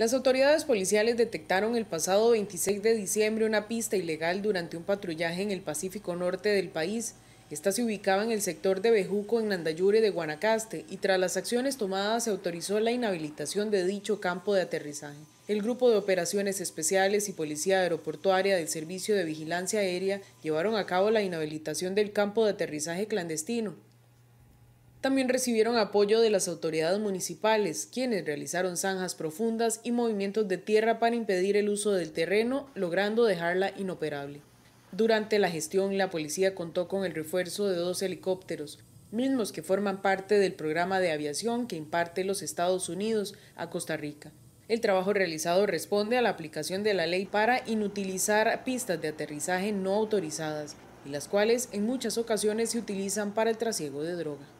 Las autoridades policiales detectaron el pasado 26 de diciembre una pista ilegal durante un patrullaje en el Pacífico Norte del país. Esta se ubicaba en el sector de Bejuco, en Nandayure de Guanacaste, y tras las acciones tomadas se autorizó la inhabilitación de dicho campo de aterrizaje. El Grupo de Operaciones Especiales y Policía Aeroportuaria del Servicio de Vigilancia Aérea llevaron a cabo la inhabilitación del campo de aterrizaje clandestino, también recibieron apoyo de las autoridades municipales, quienes realizaron zanjas profundas y movimientos de tierra para impedir el uso del terreno, logrando dejarla inoperable. Durante la gestión, la policía contó con el refuerzo de dos helicópteros, mismos que forman parte del programa de aviación que imparte los Estados Unidos a Costa Rica. El trabajo realizado responde a la aplicación de la ley para inutilizar pistas de aterrizaje no autorizadas, y las cuales en muchas ocasiones se utilizan para el trasiego de droga.